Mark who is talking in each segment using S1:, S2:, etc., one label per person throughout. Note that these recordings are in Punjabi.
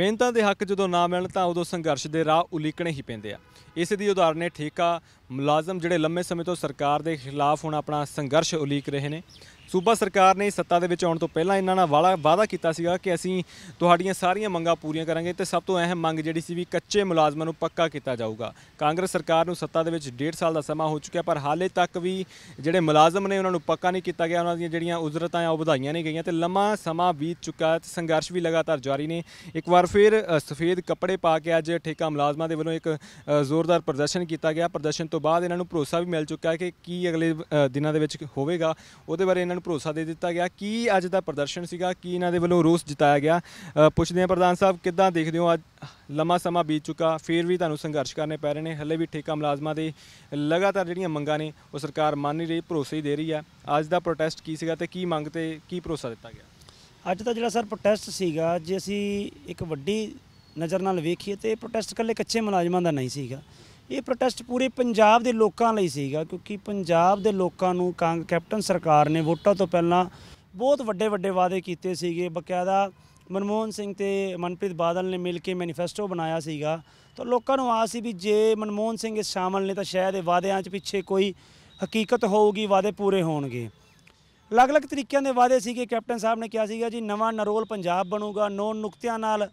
S1: ਮਿਹਨਤਾਂ ਦੇ ਹੱਕ ਜਦੋਂ ਨਾ ਮਿਲਣ ਤਾਂ ਉਦੋਂ ਸੰਘਰਸ਼ ਦੇ ਰਾਹ ਉਲੀਕਣੇ ਹੀ ਪੈਂਦੇ ਆ ਇਸ ਦੀ ਉਦਾਹਰਨ ਹੈ ਠੇਕਾ ਮੁਲਾਜ਼ਮ ਜਿਹੜੇ ਲੰਮੇ ਸਮੇਂ ਤੋਂ ਸਰਕਾਰ ਦੇ ਖਿਲਾਫ ਹੁਣ ਆਪਣਾ ਸੰਘਰਸ਼ ਉਲੀਕ ਰਹੇ ਨੇ ਸੂਬਾ ਸਰਕਾਰ ਨੇ ਸੱਤਾ ਦੇ ਵਿੱਚ ਆਉਣ ਤੋਂ ਪਹਿਲਾਂ ਇਹਨਾਂ ਨਾਲ ਵਾਲਾ ਵਾਅਦਾ ਕੀਤਾ ਸੀਗਾ ਕਿ ਅਸੀਂ ਤੁਹਾਡੀਆਂ ਸਾਰੀਆਂ ਮੰਗਾਂ ਪੂਰੀਆਂ ਕਰਾਂਗੇ ਤੇ ਸਭ ਤੋਂ ਅਹਿਮ ਮੰਗ ਜਿਹੜੀ ਸੀ ਵੀ ਕੱਚੇ ਮੁਲਾਜ਼ਮਾਂ ਨੂੰ ਪੱਕਾ ਕੀਤਾ ਜਾਊਗਾ ਕਾਂਗਰਸ ਸਰਕਾਰ ਨੂੰ ਸੱਤਾ ਦੇ ਵਿੱਚ 1.5 ਸਾਲ ਦਾ ਸਮਾਂ ਹੋ ਚੁੱਕਿਆ ਪਰ ਹਾਲੇ ਤੱਕ ਵੀ ਜਿਹੜੇ ਮੁਲਾਜ਼ਮ ਨੇ ਉਹਨਾਂ ਨੂੰ ਪੱਕਾ ਨਹੀਂ ਕੀਤਾ ਗਿਆ ਉਹਨਾਂ ਦੀਆਂ ਜਿਹੜੀਆਂ ਉਜ਼ਰਤਾਂ ਆ ਉਹ ਵਧਾਈਆਂ ਨਹੀਂ ਗਈਆਂ ਤੇ ਲੰਮਾ ਸਮਾਂ ਬੀਤ ਚੁੱਕਾ ਤੇ ਸੰਘਰਸ਼ ਵੀ ਲਗਾਤਾਰ ਜਾਰੀ ਨੇ ਇੱਕ ਵਾਰ ਫਿਰ ਸਫੇਦ ਕੱਪੜੇ ਪਾ ਕੇ ਅੱਜ ਠੇਕਾ ਮੁਲਾਜ਼ਮਾਂ ਦੇ ਵੱਲੋਂ ਇੱਕ ਜ਼ੋਰਦਾਰ ਪ੍ਰਦਰਸ਼ਨ ਕੀਤਾ ਗਿਆ ਪ੍ਰਦਰਸ਼ਨ ਤੋਂ ਬਾਅਦ ਇਹਨਾਂ ਨੂੰ ਭਰੋਸਾ ਵੀ ਮਿਲ ਚੁੱਕਾ ਹੈ ਕਿ ਕੀ ਅਗਲੇ ਦਿਨਾਂ ਦੇ ਵਿੱਚ ਹੋਵੇਗਾ ਉਹਦੇ ਬਾਰੇ ਇਹਨਾਂ ਨੂੰ ਭਰੋਸਾ ਦੇ ਦਿੱਤਾ ਗਿਆ ਕੀ ਅੱਜ ਦਾ ਪ੍ਰਦਰਸ਼ਨ ਸੀਗਾ ਕੀ ਇਹਨਾਂ ਦੇ ਵੱਲੋਂ ਰੋਸ ਜਿਤਾਇਆ ਗਿਆ ਪੁੱਛਦੇ ਆ ਪ੍ਰਧਾਨ ਸਾਹਿਬ ਕਿੱਦਾਂ ਦੇਖਦੇ ਹੋ ਅੱਜ ਲੰਮਾ ਸਮਾਂ ਬੀਤ ਚੁੱਕਾ ਫਿਰ ਵੀ ਤੁਹਾਨੂੰ ਸੰਘਰਸ਼ ਕਰਨੇ ਪੈ ਰਹੇ ਨੇ ਹੱਲੇ ਵੀ ਠੇਕਾ ਮੁਲਾਜ਼ਮਾਂ ਦੇ ਲਗਾਤਾਰ ਜਿਹੜੀਆਂ ਮੰਗਾਂ ਨੇ ਉਹ ਸਰਕਾਰ ਮੰਨ ਨਹੀਂ ਰਹੀ ਭਰੋਸੇ ਹੀ ਦੇ ਰਹੀ ਆ ਅੱਜ ਦਾ ਪ੍ਰੋਟੈਸਟ ਕੀ ਸੀਗਾ ਤੇ ਕੀ ਮੰਗ ਤੇ ਕੀ ਭਰੋਸਾ ਦਿੱਤਾ ਗਿਆ
S2: ਅੱਜ ਦਾ ਜਿਹੜਾ ਸਰ ਪ੍ਰੋਟੈਸਟ ਸੀਗਾ ਜੇ ਅਸੀਂ ਇੱਕ ਵੱਡੀ ਨਜ਼ਰ ਨਾਲ ਵੇਖੀਏ ਤੇ ਪ੍ਰੋਟੈਸਟ ਕੱਲੇ ਕੱਚੇ ਮੁਲਾਜ਼ਮਾਂ ਦਾ ਨਹੀਂ ਸੀਗਾ ਇਹ ਪ੍ਰੋਟੈਸਟ ਪੂਰੇ ਪੰਜਾਬ ਦੇ ਲੋਕਾਂ ਲਈ ਸੀਗਾ ਕਿਉਂਕਿ ਪੰਜਾਬ ਦੇ ਲੋਕਾਂ ਨੂੰ ਕਾਂਗ ਕੈਪਟਨ ਸਰਕਾਰ ਨੇ ਵੋਟਾਂ ਤੋਂ ਪਹਿਲਾਂ ਬਹੁਤ ਵੱਡੇ ਵੱਡੇ ਵਾਅਦੇ ਕੀਤੇ ਸੀਗੇ ਬਕਾਇਦਾ ਮਨਮੋਹਨ ਸਿੰਘ ਤੇ ਮਨਪ੍ਰੀਤ ਬਾਦਲ ਨੇ ਮਿਲ ਕੇ ਮੈਨੀਫੈਸਟੋ ਬਣਾਇਆ ਸੀਗਾ ਤਾਂ ਲੋਕਾਂ ਨੂੰ ਆਸ ਸੀ ਵੀ ਜੇ ਮਨਮੋਹਨ ਸਿੰਘ ਇਸ ਸ਼ਾਮਲ ਨੇ ਤਾਂ ਸ਼ਾਇਦ ਇਹ ਵਾਅਦਿਆਂ 'ਚ ਪਿੱਛੇ ਕੋਈ ਹਕੀਕਤ ਹੋਊਗੀ ਵਾਅਦੇ ਪੂਰੇ ਹੋਣਗੇ ਅਲੱਗ-ਅਲੱਗ ਤਰੀਕਿਆਂ ਦੇ ਵਾਅਦੇ ਸੀਗੇ ਕੈਪਟਨ ਸਾਹਿਬ ਨੇ ਕਿਹਾ ਸੀਗਾ ਜੀ ਨਵਾਂ ਨਰੋਲ ਪੰਜਾਬ ਬਣੂਗਾ ਨੌ ਨੁਕਤਿਆਂ ਨਾਲ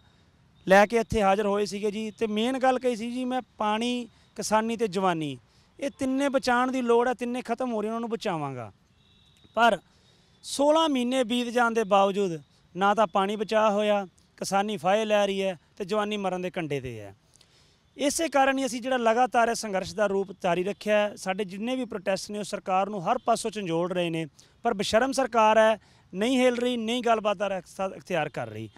S2: ਲੈ ਕੇ ਇੱਥੇ ਹਾਜ਼ਰ ਹੋਏ ਸੀਗੇ ਜੀ ਤੇ ਮੇਨ ਗੱਲ ਕਹੀ ਸੀ ਜੀ ਮੈਂ ਪਾਣੀ ਕਿਸਾਨੀ ਤੇ ਜਵਾਨੀ ਇਹ ਤਿੰਨੇ ਬਚਾਉਣ ਦੀ ਲੋੜ ਹੈ ਤਿੰਨੇ ਖਤਮ ਹੋ ਰਹੀਆਂ ਉਹਨਾਂ ਨੂੰ ਬਚਾਵਾਂਗਾ ਪਰ 16 ਮਹੀਨੇ ਬੀਤ ਜਾਣ ਦੇ ਬਾਵਜੂਦ ਨਾ ਤਾਂ ਪਾਣੀ ਬਚਾ ਹੋਇਆ ਕਿਸਾਨੀ ਫਾਇਲ ਲੈ ਰਹੀ ਹੈ ਤੇ ਜਵਾਨੀ ਮਰਨ ਦੇ ਕੰਡੇ ਤੇ ਹੈ ਇਸੇ ਕਾਰਨ ਹੀ ਅਸੀਂ ਜਿਹੜਾ ਲਗਾਤਾਰ ਇਹ ਸੰਘਰਸ਼ ਦਾ ਰੂਪ ਜਾਰੀ ਰੱਖਿਆ ਸਾਡੇ ਜਿੰਨੇ ਵੀ ਪ੍ਰੋਟੈਸਟ ਨੇ ਉਹ ਸਰਕਾਰ ਨੂੰ ਹਰ ਪਾਸੋਂ ਝੰਜੋੜ ਰਹੇ ਨੇ ਪਰ ਬਸ਼ਰਮ ਸਰਕਾਰ ਹੈ ਨਹੀਂ ਹਿਲ ਰਹੀ ਨਹੀਂ ਗੱਲਬਾਤ ਦਾ ਇਖਤਿਆਰ ਕਰ ਰਹੀ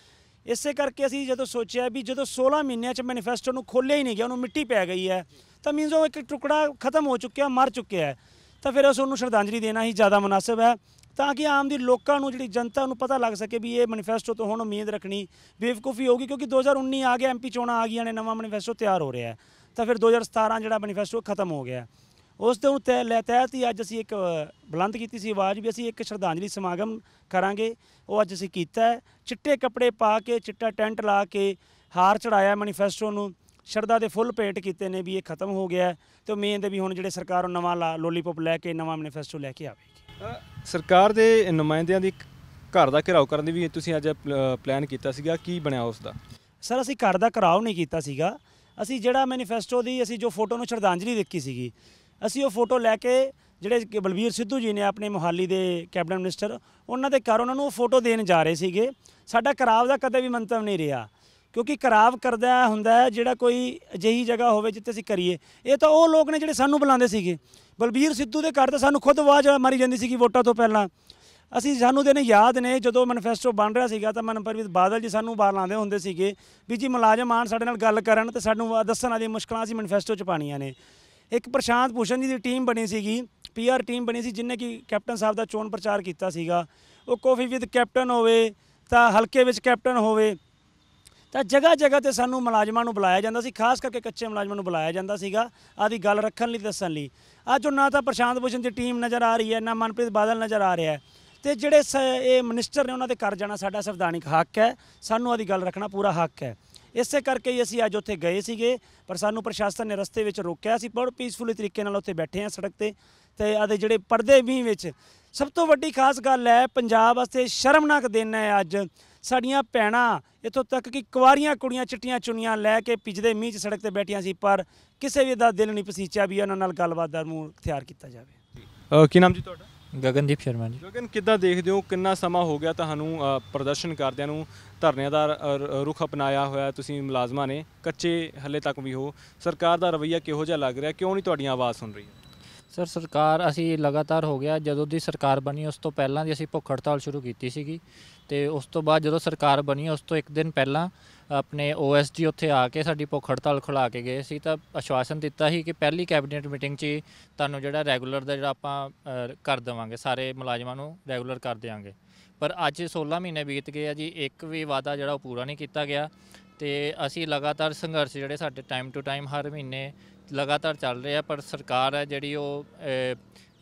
S2: ਇਸੇ ਕਰਕੇ ਅਸੀਂ ਜਦੋਂ ਸੋਚਿਆ ਵੀ ਜਦੋਂ 16 ਮਹੀਨਿਆਂ 'ਚ ਮੈਨੀਫੈਸਟੋ ਨੂੰ ਖੋਲਿਆ ਹੀ ਨਹੀਂ ਗਿਆ ਉਹਨੂੰ ਮਿੱਟੀ ਪੈ ਗਈ ਹੈ ਤਾਂ ਮੀਨਸ ਉਹ ਇੱਕ ਟੁਕੜਾ ਖਤਮ ਹੋ ਚੁੱਕਿਆ ਮਰ ਚੁੱਕਿਆ ਹੈ ਤਾਂ ਫਿਰ ਉਸ ਨੂੰ ਸ਼ਰਧਾਂਜਲੀ ਦੇਣਾ ਹੀ ਜ਼ਿਆਦਾ ਮناسب ਹੈ ਤਾਂ ਕਿ ਆਮ ਦੀ ਲੋਕਾਂ ਨੂੰ ਜਿਹੜੀ ਜਨਤਾ ਨੂੰ ਪਤਾ ਲੱਗ ਸਕੇ ਵੀ ਇਹ ਮੈਨੀਫੈਸਟੋ ਤੋਂ ਹੁਣ ਉਮੀਦ ਰੱਖਣੀ ਬੇਵਕੂਫੀ ਹੋਗੀ ਕਿਉਂਕਿ 2019 ਆ ਗਿਆ ਐਮਪੀ ਚੋਣਾਂ ਆ ਗਈਆਂ ਨੇ ਨਵਾਂ ਮੈਨੀਫੈਸਟੋ ਤਿਆਰ ਹੋ ਰਿਹਾ ਹੈ ਤਾਂ ਫਿਰ 2017 ਜਿਹੜਾ ਮੈਨੀਫੈਸਟੋ ਖਤਮ ਹੋ ਗਿਆ ਉਸ ਦੇ ਉਤੇ ਲੈ ਤਹਿਤ ਹੀ ਅੱਜ ਅਸੀਂ ਇੱਕ ਬੁਲੰਦ ਕੀਤੀ ਸੀ ਆਵਾਜ਼ ਵੀ ਅਸੀਂ ਇੱਕ ਸ਼ਰਧਾਂਜਲੀ ਸਮਾਗਮ ਕਰਾਂਗੇ ਉਹ ਅੱਜ ਅਸੀਂ ਕੀਤਾ ਹੈ ਚਿੱਟੇ ਕੱਪੜੇ ਪਾ ਕੇ ਚਿੱਟਾ ਟੈਂਟ ਲਾ ਕੇ ਹਾਰ ਚੜਾਇਆ ਮੈਨੀਫੈਸਟੋ ਨੂੰ ਸ਼ਰਧਾ ਦੇ ਫੁੱਲ ਭੇਟ ਕੀਤੇ ਨੇ ਵੀ ਇਹ ਖਤਮ ਹੋ ਗਿਆ ਤੇ ਉਮੀਦ ਹੈ ਵੀ ਹੁਣ ਜਿਹੜੇ ਸਰਕਾਰ ਨੂੰ ਨਵਾਂ ਲੋਲੀਪੌਪ ਲੈ ਕੇ ਨਵਾਂ ਮੈਨੀਫੈਸਟੋ ਲੈ ਕੇ ਆਵੇਗੀ
S1: ਸਰਕਾਰ ਦੇ ਨੁਮਾਇੰਦਿਆਂ ਦੀ ਘਰ ਦਾ ਘਿਰਾਓ ਕਰਨ ਦੀ ਵੀ ਤੁਸੀਂ ਅੱਜ ਪਲਾਨ
S2: ਕੀਤਾ ਸੀਗਾ ਕੀ ਬਣਿਆ ਉਸ ਦਾ ਸਰ ਅਸੀਂ ਘਰ ਦਾ ਘਰਾਓ ਨਹੀਂ ਕੀਤਾ ਸੀਗਾ ਅਸੀਂ ਜਿਹੜਾ ਮੈਨੀਫੈਸਟੋ ਦੀ ਅਸੀਂ ਜੋ ਫੋਟੋ ਨੂੰ ਸ਼ਰਧਾਂਜਲੀ ਦਿੱਤੀ ਸੀਗੀ ਅਸੀਂ ਉਹ ਫੋਟੋ ਲੈ ਕੇ ਜਿਹੜੇ ਬਲਬੀਰ ਸਿੱਧੂ ਜੀ ਨੇ ਆਪਣੇ ਮੁਹਾਲੀ ਦੇ ਕੈਬਨਿਟ ਮਿਨਿਸਟਰ ਉਹਨਾਂ ਦੇ ਘਰ ਉਹਨਾਂ ਨੂੰ ਉਹ ਫੋਟੋ ਦੇਣ ਜਾ ਰਹੇ ਸੀਗੇ ਸਾਡਾ ਕਰਾਵ ਦਾ ਕਦੇ ਵੀ ਮੰਤਵ ਨਹੀਂ ਰਿਹਾ ਕਿਉਂਕਿ ਖਰਾਬ ਕਰਦਾ ਹੁੰਦਾ ਜਿਹੜਾ ਕੋਈ ਅਜਿਹੀ ਜਗ੍ਹਾ ਹੋਵੇ ਜਿੱਥੇ ਅਸੀਂ ਕਰੀਏ ਇਹ ਤਾਂ ਉਹ ਲੋਕ ਨੇ ਜਿਹੜੇ ਸਾਨੂੰ ਬੁਲਾਉਂਦੇ ਸੀਗੇ ਬਲਬੀਰ ਸਿੱਧੂ ਦੇ ਘਰ ਤਾਂ ਸਾਨੂੰ ਖੁਦ ਆਵਾਜ਼ ਮਾਰੀ ਜਾਂਦੀ ਸੀਗੀ ਵੋਟਾਂ ਤੋਂ ਪਹਿਲਾਂ ਅਸੀਂ ਸਾਨੂੰ ਦੇ ਨੇ ਯਾਦ ਨੇ ਜਦੋਂ ਮੈਨੀਫੈਸਟੋ ਬਣ ਰਿਹਾ ਸੀਗਾ ਤਾਂ ਮਨਪ੍ਰੀਤ ਬਾਦਲ ਜੀ ਸਾਨੂੰ ਬਾਹਰ ਲਾਉਂਦੇ ਹੁੰਦੇ ਸੀਗੇ ਵੀ ਜੀ ਮੁਲਾਜ਼ਮ ਆਣ ਸਾਡੇ ਨਾਲ ਗੱਲ ਕਰਨ ਤੇ ਸਾਨੂੰ ਦੱਸਣ ਵਾਲੀ ਮੁਸ਼ਕਲਾਂ ਸੀ ਮੈਨੀਫੈਸਟੋ 'ਚ ਪਾਣੀਆਂ ਨੇ ਇੱਕ ਪ੍ਰਸ਼ਾਂਤ ਭੂਸ਼ਣ ਜੀ ਦੀ ਟੀਮ ਬਣੀ ਸੀਗੀ ਪੀਆਰ ਟੀਮ ਬਣੀ ਸੀ ਜਿਨਨੇ ਕਿ ਕੈਪਟਨ ਸਾਹਿਬ ਦਾ ਚੋਣ ਪ੍ਰਚਾਰ ਕੀਤਾ ਸੀਗਾ ਉਹ ਕੋਫੀ ਵਿਦ ਕੈਪਟਨ ਹੋਵੇ ਤਾਂ ਹਲਕੇ ਵਿੱਚ ਕੈਪਟਨ ਹੋਵੇ ਤਾਂ ਜਗ੍ਹਾ ਜਗ੍ਹਾ ਤੇ ਸਾਨੂੰ ਮੁਲਾਜ਼ਮਾਂ ਨੂੰ ਬੁਲਾਇਆ ਜਾਂਦਾ ਸੀ ਖਾਸ ਕਰਕੇ ਕੱਚੇ ਮੁਲਾਜ਼ਮਾਂ ਨੂੰ ਬੁਲਾਇਆ ਜਾਂਦਾ ਸੀਗਾ ਆਦੀ ਗੱਲ ਰੱਖਣ ਲਈ ਦੱਸਣ ਲਈ ਅੱਜ ਉਹ ਨਾ ਤਾਂ ਪ੍ਰਸ਼ਾਂਤ ਭੂਸ਼ਣ ਦੀ ਟੀਮ ਨਜ਼ਰ ਆ ਰਹੀ ਹੈ ਨਾ ਮਨਪ੍ਰੀਤ ਬਾਦਲ ਨਜ਼ਰ ਆ ਰਿਹਾ ਹੈ ਤੇ ਜਿਹੜੇ ਇਹ ਮਿਨਿਸਟਰ ਨੇ ਉਹਨਾਂ ਦੇ ਕਰ ਜਾਣਾ ਸਾਡਾ ਸੰਵਿਧਾਨਿਕ ਹੱਕ ਹੈ ਸਾਨੂੰ ਆਦੀ ਗੱਲ ਰੱਖਣਾ ਪੂਰਾ ਹੱਕ ਹੈ ਇਸੇ ਕਰਕੇ ਹੀ ਅਸੀਂ ਅੱਜ ਉੱਥੇ ਗਏ ਸੀਗੇ ਪਰ ਸਾਨੂੰ ਪ੍ਰਸ਼ਾਸਨ ਨੇ ਰਸਤੇ ਵਿੱਚ ਰੋਕਿਆ ਸੀ ਬਹੁਤ ਪੀਸਫੁਲੀ ਤਰੀਕੇ ਨਾਲ ਉੱਥੇ ਬੈਠੇ ਆ ਸੜਕ ਤੇ ਤੇ ਆਦੇ ਜਿਹੜੇ ਪਰਦੇ ਵੀ ਵਿੱਚ ਸਭ ਤੋਂ ਵੱਡੀ ਖਾਸ ਗੱਲ ਹੈ ਪੰਜਾਬ ਵਾਸਤੇ ਸ਼ਰਮਨਾਕ ਦਿਨ ਹੈ ਅੱਜ ਸਾਡੀਆਂ ਪੈਣਾ ਇਥੋਂ ਤੱਕ ਕਿ ਕੁਵਾਰੀਆਂ ਕੁੜੀਆਂ ਚਿੱਟੀਆਂ ਚੁੰਨੀਆਂ ਲੈ ਕੇ ਪਿਜਦੇ ਮੀਂਹ 'ਚ ਸੜਕ ਤੇ ਬੈਠੀਆਂ ਸੀ ਪਰ ਕਿਸੇ ਵੀ ਦਾ ਦਿਲ ਨਹੀਂ ਪਸੀਚਿਆ ਵੀ ਉਹਨਾਂ ਨਾਲ ਗੱਲਬਾਤ ਦਾ ਮੂੰਹ ਤਿਆਰ ਕੀਤਾ
S1: ਜਾਵੇ ਕੀ ਨਾਮ ਜੀ ਤੁਹਾਡਾ ਗਗਨਦੀਪ ਸ਼ਰਮਾ ਜੀ ਗਗਨ ਕਿੱਦਾਂ ਦੇਖਦੇ ਹੋ ਕਿੰਨਾ ਸਮਾਂ ਹੋ ਗਿਆ ਤੁਹਾਨੂੰ ਪ੍ਰਦਰਸ਼ਨ ਕਰਦਿਆਂ ਨੂੰ ਧਰਨਿਆਂ ਦਾ ਰੁਖ ਅਪਣਾਇਆ ਹੋਇਆ ਤੁਸੀਂ ਮੁਲਾਜ਼ਮਾਂ ਨੇ ਕੱਚੇ ਹੱਲੇ ਤੱਕ ਵੀ ਹੋ ਸਰਕਾਰ ਦਾ ਰਵਈਆ ਕਿਹੋ ਜਿਹਾ ਲੱਗ ਰਿਹਾ ਕਿਉਂ ਨਹੀਂ ਤੁਹਾਡੀਆਂ ਆਵਾਜ਼ ਸੁਣ ਰਹੀ
S3: ਸਰ ਸਰਕਾਰ ਅਸੀਂ ਲਗਾਤਾਰ ਹੋ ਗਿਆ ਜਦੋਂ ਦੀ ਸਰਕਾਰ ਬਣੀ ਉਸ ਤੋਂ ਪਹਿਲਾਂ ਦੀ ਅਸੀਂ ਭੁੱਖ ਹੜਤਾਲ ਸ਼ੁਰੂ ਕੀਤੀ ਸੀਗੀ ਤੇ ਉਸ ਤੋਂ ਬਾਅਦ ਜਦੋਂ ਸਰਕਾਰ ਬਣੀ ਉਸ ਤੋਂ ਇੱਕ ਦਿਨ ਪਹਿਲਾਂ ਆਪਣੇ ਓਐਸਡੀ ਉੱਥੇ ਆ ਕੇ ਸਾਡੀ ਭੁੱਖ ਹੜਤਾਲ ਖੁਲਾ ਕੇ ਗਏ ਸੀ ਤਾਂ ਆਸ਼ਵਾਸਨ ਦਿੱਤਾ ਸੀ ਕਿ ਪਹਿਲੀ ਕੈਬਨਿਟ ਮੀਟਿੰਗ 'ਚ ਤੁਹਾਨੂੰ ਜਿਹੜਾ ਰੈਗੂਲਰ ਦਾ ਜਿਹੜਾ ਆਪਾਂ ਕਰ ਦੇਵਾਂਗੇ ਸਾਰੇ ਮੁਲਾਜ਼ਮਾਂ ਨੂੰ ਰੈਗੂਲਰ ਕਰ ਦੇਵਾਂਗੇ ਪਰ ਅੱਜ 16 ਮਹੀਨੇ ਬੀਤ ਗਏ ਆ ਜੀ ਇੱਕ ਵੀ ਵਾਅਦਾ ਜਿਹੜਾ ਉਹ ਪੂਰਾ ਨਹੀਂ ਕੀਤਾ ਗਿਆ ਤੇ ਅਸੀਂ ਲਗਾਤਾਰ ਸੰਘਰਸ਼ ਜਿਹੜੇ ਸਾਡੇ ਟਾਈਮ ਟੂ ਟਾਈਮ ਹਰ ਮਹੀਨੇ ਲਗਾਤਾਰ ਚੱਲ ਰਿਹਾ ਪਰ ਸਰਕਾਰ ਹੈ ਜਿਹੜੀ ਉਹ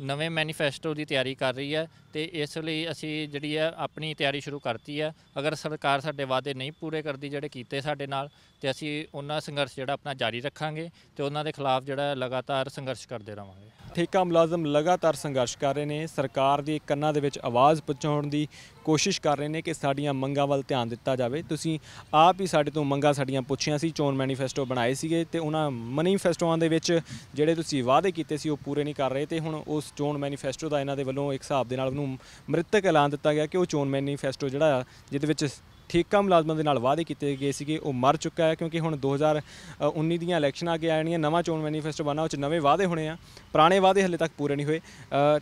S3: ਨਵੇਂ ਮੈਨੀਫੈਸਟੋ ਦੀ ਤਿਆਰੀ ਕਰ ਰਹੀ ਹੈ ਤੇ ਇਸ ਲਈ ਅਸੀਂ ਜਿਹੜੀ ਹੈ ਆਪਣੀ ਤਿਆਰੀ ਸ਼ੁਰੂ ਕਰਤੀ ਹੈ ਅਗਰ ਸਰਕਾਰ ਸਾਡੇ ਵਾਅਦੇ ਨਹੀਂ ਪੂਰੇ ਕਰਦੀ ਜਿਹੜੇ ਕੀਤੇ ਸਾਡੇ ਨਾਲ ਤੇ ਅਸੀਂ ਉਹਨਾਂ ਸੰਘਰਸ਼ ਜਿਹੜਾ ਆਪਣਾ ਜਾਰੀ ਰੱਖਾਂਗੇ ਤੇ ਉਹਨਾਂ ਦੇ ਖਿਲਾਫ ਜਿਹੜਾ ਲਗਾਤਾਰ ਸੰਘਰਸ਼ ਕਰਦੇ ਰਵਾਂਗੇ
S1: ਠੇਕਾ ਮੁਲਾਜ਼ਮ ਲਗਾਤਾਰ ਸੰਘਰਸ਼ ਕਰ ਰਹੇ ਨੇ ਸਰਕਾਰ ਦੀ ਕੰਨਾਂ ਦੇ ਵਿੱਚ ਆਵਾਜ਼ ਪਹੁੰਚਾਉਣ ਦੀ ਕੋਸ਼ਿਸ਼ ਕਰ ਰਹੇ ਨੇ ਕਿ ਸਾਡੀਆਂ ਮੰਗਾਂ ਵੱਲ ਧਿਆਨ ਦਿੱਤਾ ਜਾਵੇ ਤੁਸੀਂ ਆਪ ਹੀ ਸਾਡੇ ਤੋਂ ਮੰਗਾਂ ਸਾਡੀਆਂ ਪੁੱਛੀਆਂ ਸੀ ਚੋਣ ਮੈਨੀਫੈਸਟੋ ਬਣਾਏ ਸੀਗੇ ਤੇ ਉਹਨਾਂ ਮੈਨੀਫੈਸਟੋਆਂ ਦੇ ਵਿੱਚ ਜਿਹੜੇ ਤੁਸੀਂ ਵਾਅਦੇ ਕੀਤੇ ਸੀ ਉਹ ਪੂਰੇ ਨਹੀਂ ਕਰ ਰਹੇ ਤੇ ਹੁਣ ਉਸ ਚੋਣ ਮੈਨੀਫੈਸਟੋ ਦਾ ਇਹਨਾਂ ਦੇ ਵੱਲੋਂ ਇੱਕ ਹਿਸਾਬ ਦੇ ਨਾਲ ਨੂੰ ਮ੍ਰਿਤਕ ਐਲਾਨ ਦਿੱਤਾ ਗਿਆ ਕਿ ਉਹ ਚੋਣ ਮੈਨੀਫੈਸਟੋ ਜਿਹੜਾ ਆ ਜਿਹਦੇ ਵਿੱਚ ਠੇਕਾ ਮੁਲਾਜ਼ਮਾਂ ਦੇ ਨਾਲ ਵਾਅਦੇ ਕੀਤੇ ਗਏ ਸੀਗੇ ਉਹ ਮਰ ਚੁੱਕਾ ਹੈ ਕਿਉਂਕਿ ਹੁਣ 2019 ਦੀਆਂ ਇਲੈਕਸ਼ਨਾਂ ਆ ਕੇ ਆਣੀਆਂ ਨਵਾਂ ਚੋਣ ਮੈਨੀਫੈਸਟੋ ਬਣਾ ਉਹ ਚ ਨਵੇਂ ਵਾਅਦੇ ਹੋਣੇ ਆ ਪੁਰਾਣੇ ਵਾਅਦੇ ਹਲੇ ਤੱਕ ਪੂਰੇ ਨਹੀਂ ਹੋਏ